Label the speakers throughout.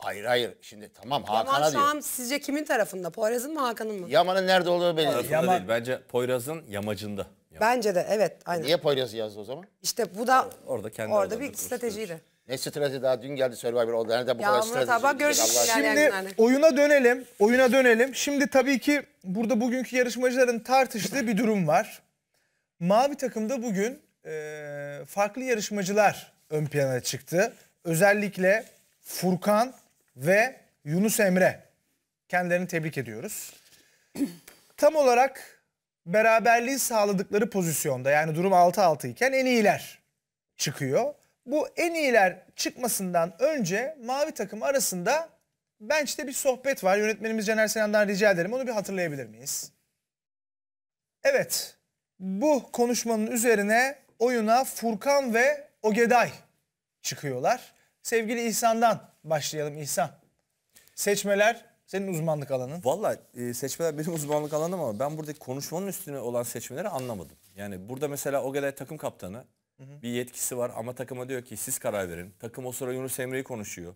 Speaker 1: Hayır hayır. Şimdi tamam Hakan'a Yaman şu an
Speaker 2: sizce kimin tarafında? Poyraz'ın mı Hakan'ın mı?
Speaker 1: Yaman'ın nerede olduğu belli değil. Yaman- değil. Bence Poyraz'ın yamacında.
Speaker 2: Yam- Bence de evet aynen.
Speaker 1: Niye Poyraz'ı yazdı o zaman?
Speaker 2: İşte bu da
Speaker 1: Orada kendi orada
Speaker 2: bir stratejiydi.
Speaker 1: Ne strateji daha dün geldi Survivor oldu. Nerede bu Ya kadar strateji?
Speaker 2: abi, bak Allah Şimdi
Speaker 3: oyuna dönelim. Oyuna dönelim. Şimdi tabii ki burada bugünkü yarışmacıların tartıştığı bir durum var. Mavi takımda bugün e, farklı yarışmacılar ön plana çıktı. Özellikle Furkan ve Yunus Emre. Kendilerini tebrik ediyoruz. Tam olarak beraberliği sağladıkları pozisyonda yani durum 6-6 iken en iyiler çıkıyor. Bu en iyiler çıkmasından önce mavi takım arasında bench'te bir sohbet var. Yönetmenimiz Caner Senan'dan rica ederim. Onu bir hatırlayabilir miyiz? Evet. Bu konuşmanın üzerine oyuna Furkan ve Ogeday çıkıyorlar. Sevgili İhsan'dan başlayalım İhsan. Seçmeler senin uzmanlık alanın. Valla e, seçmeler benim uzmanlık alanım
Speaker 4: ama ben buradaki konuşmanın üstüne olan seçmeleri anlamadım. Yani burada mesela o Ogeday takım kaptanı hı hı. bir yetkisi var ama takıma diyor ki siz karar verin. Takım o sıra Yunus Emre'yi konuşuyor.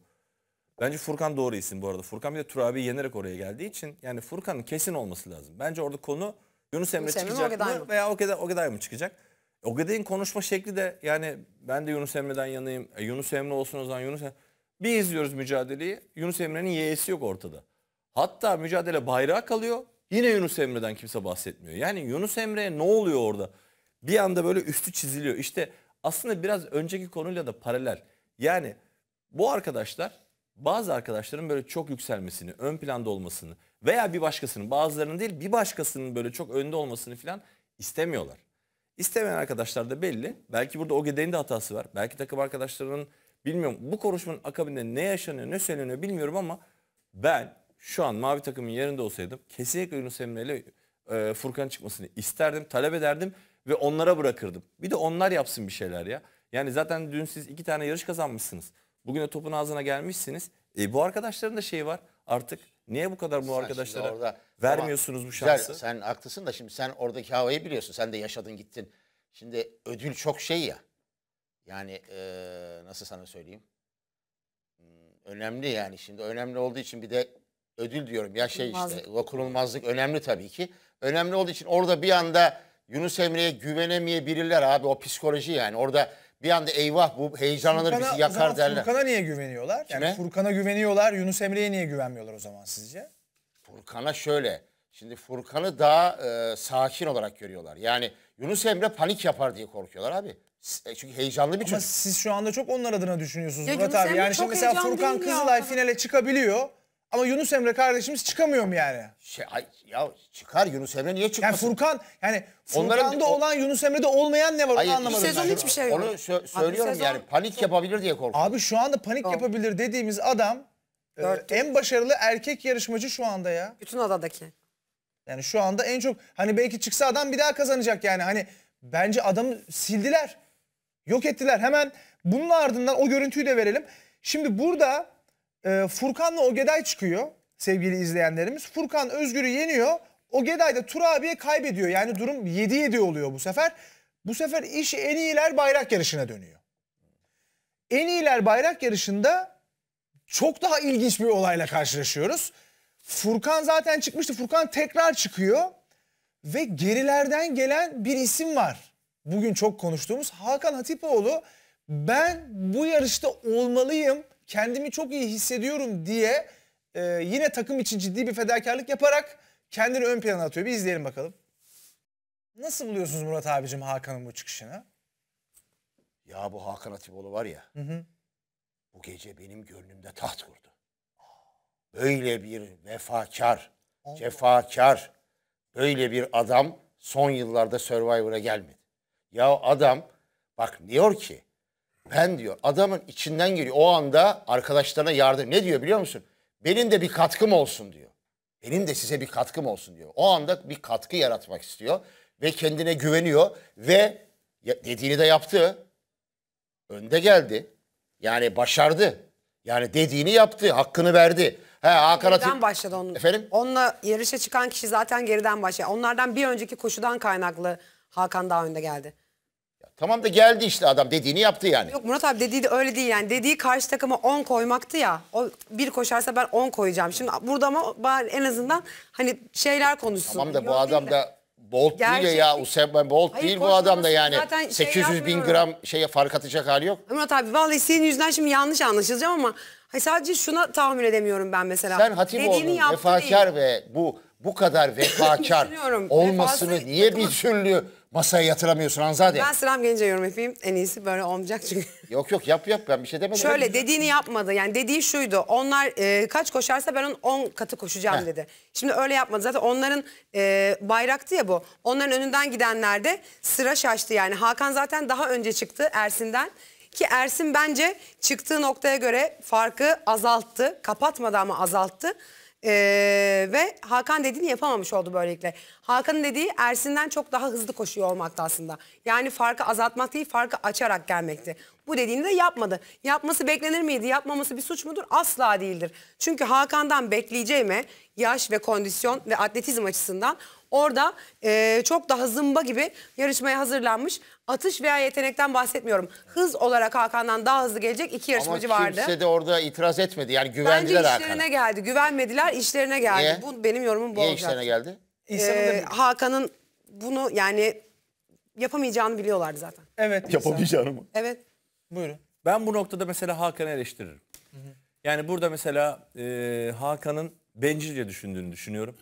Speaker 4: Bence Furkan doğru isim bu arada. Furkan bir de Turabi yenerek oraya geldiği için yani Furkan'ın kesin olması lazım. Bence orada konu Yunus Emre Yunus çıkacak Emre mi, mı veya Ogeday, Ogeday mı çıkacak? O Ogeday'in konuşma şekli de yani ben de Yunus Emre'den yanayım. E, Yunus Emre olsun o zaman Yunus Emre. Bir izliyoruz mücadeleyi. Yunus Emre'nin yeğesi yok ortada. Hatta mücadele bayrağı kalıyor. Yine Yunus Emre'den kimse bahsetmiyor. Yani Yunus Emre'ye ne oluyor orada? Bir anda böyle üstü çiziliyor. İşte aslında biraz önceki konuyla da paralel. Yani bu arkadaşlar bazı arkadaşların böyle çok yükselmesini, ön planda olmasını veya bir başkasının bazılarının değil bir başkasının böyle çok önde olmasını falan istemiyorlar. İstemeyen arkadaşlar da belli. Belki burada Ogede'nin de hatası var. Belki takım arkadaşlarının bilmiyorum. Bu konuşmanın akabinde ne yaşanıyor ne söyleniyor bilmiyorum ama ben şu an mavi takımın yerinde olsaydım kesinlikle Yunus Emre ile e, Furkan çıkmasını isterdim, talep ederdim ve onlara bırakırdım. Bir de onlar yapsın bir şeyler ya. Yani zaten dün siz iki tane yarış kazanmışsınız. Bugün de topun ağzına gelmişsiniz. E, bu arkadaşların
Speaker 1: da şeyi var artık Niye bu kadar bu sen arkadaşlara orada, vermiyorsunuz bu şansı? Güzel, sen haklısın da şimdi sen oradaki havayı biliyorsun. Sen de yaşadın gittin. Şimdi ödül çok şey ya. Yani e, nasıl sana söyleyeyim? Hmm, önemli yani şimdi önemli olduğu için bir de ödül diyorum ya şey işte dokunulmazlık önemli tabii ki. Önemli olduğu için orada bir anda Yunus Emre'ye güvenemeyebilirler abi o psikoloji yani orada bir anda eyvah bu heyecanlanır Furkan'a, bizi yakar o zaman derler. Furkan'a
Speaker 3: niye güveniyorlar? Yani Furkan'a güveniyorlar. Yunus Emre'ye niye güvenmiyorlar o zaman sizce?
Speaker 1: Furkan'a şöyle. Şimdi Furkan'ı daha e, sakin olarak görüyorlar. Yani Yunus Emre panik yapar diye korkuyorlar abi. E, çünkü heyecanlı bir Ama çocuk. siz
Speaker 3: şu anda çok onlar adına düşünüyorsunuz Ya Murat Yunus abi. Emre Yani çok şimdi mesela Furkan değil ya. Kızılay finale çıkabiliyor. Ama Yunus Emre kardeşimiz çıkamıyor mu yani? Şey, ay, ya çıkar Yunus Emre niye çıkmasın? Yani Furkan yani Furkan'da olan Yunus Emre'de olmayan ne var onu anlamadım. ben. sezon hiçbir şey yok. Onu sö- söylüyorum sezon- yani panik yapabilir diye korkuyorum. Abi şu anda panik yapabilir dediğimiz adam e, en başarılı erkek yarışmacı şu anda ya. Bütün adadaki. Yani şu anda en çok hani belki çıksa adam bir daha kazanacak yani. Hani bence adamı sildiler. Yok ettiler. Hemen bunun ardından o görüntüyü de verelim. Şimdi burada e, Furkan'la Ogeday çıkıyor sevgili izleyenlerimiz. Furkan Özgür'ü yeniyor. Ogeday da Abi'ye kaybediyor. Yani durum 7-7 oluyor bu sefer. Bu sefer iş en iyiler bayrak yarışına dönüyor. En iyiler bayrak yarışında çok daha ilginç bir olayla karşılaşıyoruz. Furkan zaten çıkmıştı. Furkan tekrar çıkıyor. Ve gerilerden gelen bir isim var. Bugün çok konuştuğumuz Hakan Hatipoğlu. Ben bu yarışta olmalıyım kendimi çok iyi hissediyorum diye e, yine takım için ciddi bir fedakarlık yaparak kendini ön plana atıyor. Bir izleyelim bakalım. Nasıl buluyorsunuz Murat abicim Hakan'ın bu çıkışını?
Speaker 1: Ya bu Hakan Atiboğlu var ya. Hı hı. Bu gece benim gönlümde taht kurdu. Böyle bir vefakar, Allah. cefakar, böyle bir adam son yıllarda Survivor'a gelmedi. Ya adam bak diyor ki ben diyor adamın içinden geliyor. O anda arkadaşlarına yardım. Ne diyor biliyor musun? Benim de bir katkım olsun diyor. Benim de size bir katkım olsun diyor. O anda bir katkı yaratmak istiyor. Ve kendine güveniyor. Ve dediğini de yaptı. Önde geldi. Yani başardı. Yani dediğini yaptı. Hakkını verdi. He, Hakan geriden
Speaker 2: başladı onun. Efendim? Onunla yarışa çıkan kişi zaten geriden başladı. Onlardan bir önceki koşudan kaynaklı Hakan daha önde geldi. Tamam da geldi işte
Speaker 1: adam dediğini yaptı yani.
Speaker 2: Yok Murat abi dediği de öyle değil yani. Dediği karşı takıma 10 koymaktı ya. O bir koşarsa ben 10 koyacağım. Şimdi burada ama bari en azından hani şeyler konuşsun. Tamam da bu adam da Bolt Gerçek... değil ya
Speaker 1: Usain Bolt Hayır, değil bu adam da yani. Zaten 800 şey bin gram şeye fark atacak hali yok.
Speaker 2: Murat abi vallahi senin yüzünden şimdi yanlış anlaşılacağım ama hayır, hani sadece şuna tahmin edemiyorum ben mesela. Sen Hatipoğlu'nun vefakar değil.
Speaker 1: ve bu bu kadar vefakar olmasını niye bir türlü Masaya yatıramıyorsun Hanzade. Ben
Speaker 2: sıram gelince yorum yapayım. En iyisi böyle olmayacak çünkü. Yok yok yap
Speaker 1: yap ben bir şey demedim. Şöyle dediğini
Speaker 2: yapmadı. Yani dediği şuydu. Onlar e, kaç koşarsa ben onun 10 katı koşacağım Heh. dedi. Şimdi öyle yapmadı. Zaten onların e, bayraktı ya bu. Onların önünden gidenlerde sıra şaştı yani. Hakan zaten daha önce çıktı Ersin'den. Ki Ersin bence çıktığı noktaya göre farkı azalttı. Kapatmadı ama azalttı. Ee, ve Hakan dediğini yapamamış oldu böylelikle. Hakan'ın dediği Ersin'den çok daha hızlı koşuyor olmakta aslında. Yani farkı azaltmak değil farkı açarak gelmekti. Bu dediğini de yapmadı. Yapması beklenir miydi? Yapmaması bir suç mudur? Asla değildir. Çünkü Hakan'dan bekleyeceğime yaş ve kondisyon ve atletizm açısından Orada e, çok daha zımba gibi yarışmaya hazırlanmış. Atış veya yetenekten bahsetmiyorum. Hız olarak Hakan'dan daha hızlı gelecek iki yarışmacı Ama vardı. Ama kimse
Speaker 1: de orada itiraz etmedi. Yani güvendiler Hakan'a. Bence işlerine
Speaker 2: Hakan geldi. Güvenmediler, işlerine geldi. Niye? Bu benim yorumum bu Niye olacak. işlerine geldi? Ee, Hakan'ın bunu yani yapamayacağını biliyorlardı zaten. Evet.
Speaker 1: Yapamayacağını
Speaker 4: mı? Evet. Buyurun. Ben bu noktada mesela Hakan'ı eleştiririm. Hı hı. Yani burada mesela e, Hakan'ın bencilce düşündüğünü düşünüyorum.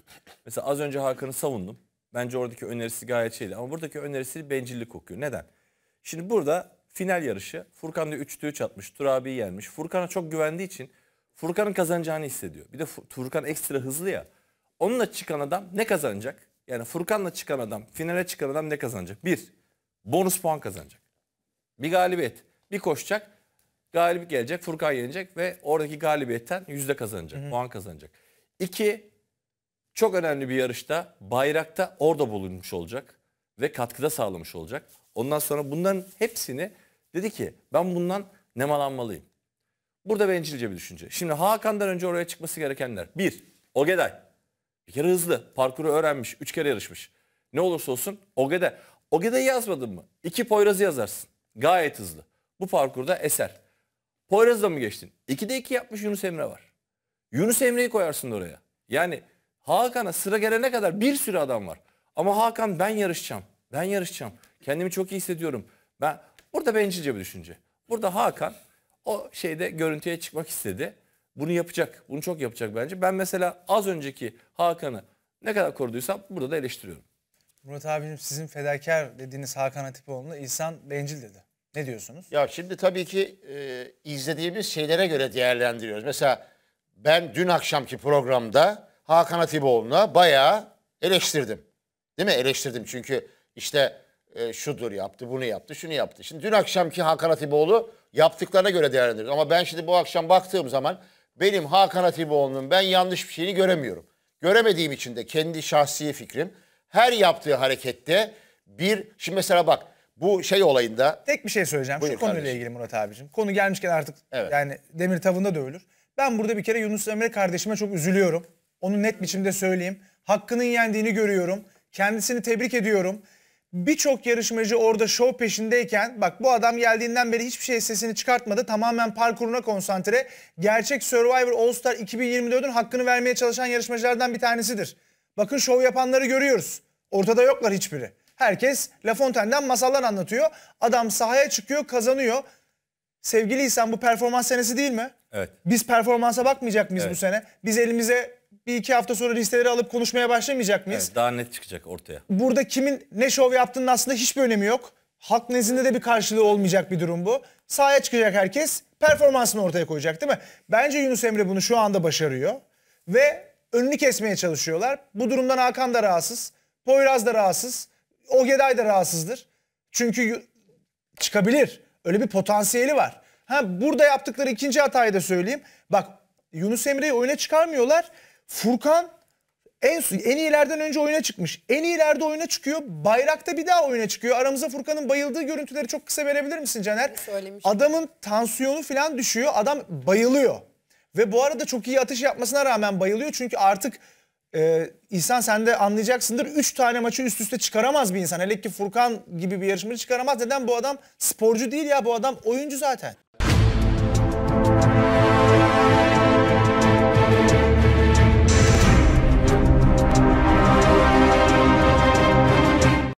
Speaker 4: Mesela az önce Hakan'ı savundum. Bence oradaki önerisi gayet şeydi ama buradaki önerisi bencillik kokuyor. Neden? Şimdi burada final yarışı. Furkan da 3 3 atmış. Turabi'yi yenmiş. Furkan'a çok güvendiği için Furkan'ın kazanacağını hissediyor. Bir de Furkan ekstra hızlı ya. Onunla çıkan adam ne kazanacak? Yani Furkan'la çıkan adam, finale çıkan adam ne kazanacak? Bir, bonus puan kazanacak. Bir galibiyet. Bir koşacak. Galip gelecek, Furkan yenecek ve oradaki galibiyetten yüzde kazanacak, Hı-hı. puan kazanacak. İki, çok önemli bir yarışta bayrakta orada bulunmuş olacak ve katkıda sağlamış olacak. Ondan sonra bunların hepsini dedi ki ben bundan nemalanmalıyım. Burada bencilce bir düşünce. Şimdi Hakan'dan önce oraya çıkması gerekenler. Bir, Ogeday. Bir kere hızlı. Parkuru öğrenmiş. Üç kere yarışmış. Ne olursa olsun Ogeday. Ogeday'ı yazmadın mı? İki Poyraz'ı yazarsın. Gayet hızlı. Bu parkurda eser. Poyraz'da mı geçtin? de iki yapmış Yunus Emre var. Yunus Emre'yi koyarsın oraya. Yani Hakan'a sıra gelene kadar bir sürü adam var. Ama Hakan ben yarışacağım. Ben yarışacağım. Kendimi çok iyi hissediyorum. Ben burada bencilce bir düşünce. Burada Hakan o şeyde görüntüye çıkmak istedi. Bunu yapacak. Bunu çok yapacak bence. Ben mesela az önceki Hakan'ı ne kadar koruduysam burada da eleştiriyorum.
Speaker 3: Murat abicim sizin fedakar dediğiniz Hakan Hatipoğlu'na insan bencil dedi. Ne diyorsunuz?
Speaker 1: Ya şimdi tabii ki e, izlediğimiz şeylere göre değerlendiriyoruz. Mesela ben dün akşamki programda Hakan Atiboğlu'na bayağı eleştirdim. Değil mi? Eleştirdim çünkü işte e, şudur yaptı, bunu yaptı, şunu yaptı. Şimdi dün akşamki Hakan Atiboğlu yaptıklarına göre değerlendirir. Ama ben şimdi bu akşam baktığım zaman benim Hakan Atiboğlu'nun ben yanlış bir şeyini göremiyorum. Göremediğim için de kendi şahsi fikrim her yaptığı harekette bir şimdi mesela bak bu şey olayında tek bir şey söyleyeceğim Buyur şu konuyla ilgili
Speaker 3: Murat abicim. Konu gelmişken artık evet. yani demir tavında dövülür. Ben burada bir kere Yunus Emre kardeşime çok üzülüyorum. Onu net biçimde söyleyeyim. Hakkının yendiğini görüyorum. Kendisini tebrik ediyorum. Birçok yarışmacı orada şov peşindeyken bak bu adam geldiğinden beri hiçbir şey sesini çıkartmadı. Tamamen parkuruna konsantre. Gerçek Survivor All Star 2024'ün hakkını vermeye çalışan yarışmacılardan bir tanesidir. Bakın şov yapanları görüyoruz. Ortada yoklar hiçbiri. Herkes La Fontaine'den masallar anlatıyor. Adam sahaya çıkıyor, kazanıyor. Sevgili İhsan bu performans senesi değil mi? Evet. Biz performansa bakmayacak mıyız evet. bu sene? Biz elimize bir iki hafta sonra listeleri alıp konuşmaya başlamayacak mıyız? Evet,
Speaker 4: daha net çıkacak ortaya.
Speaker 3: Burada kimin ne şov yaptığının aslında hiçbir önemi yok. Halk nezdinde de bir karşılığı olmayacak bir durum bu. Sahaya çıkacak herkes performansını ortaya koyacak değil mi? Bence Yunus Emre bunu şu anda başarıyor. Ve önünü kesmeye çalışıyorlar. Bu durumdan Hakan da rahatsız. Poyraz da rahatsız. Ogeday da rahatsızdır. Çünkü çıkabilir. Öyle bir potansiyeli var. Ha burada yaptıkları ikinci hatayı da söyleyeyim. Bak Yunus Emre'yi oyuna çıkarmıyorlar. Furkan en, en iyilerden önce oyuna çıkmış. En ileride oyuna çıkıyor. Bayrakta bir daha oyuna çıkıyor. Aramıza Furkan'ın bayıldığı görüntüleri çok kısa verebilir misin Caner? Söylemiştim. Adamın tansiyonu falan düşüyor. Adam bayılıyor. Ve bu arada çok iyi atış yapmasına rağmen bayılıyor. Çünkü artık e, İhsan sen de anlayacaksındır. 3 tane maçı üst üste çıkaramaz bir insan. Hele ki Furkan gibi bir yarışmacı çıkaramaz. Neden bu adam sporcu değil ya bu adam oyuncu zaten.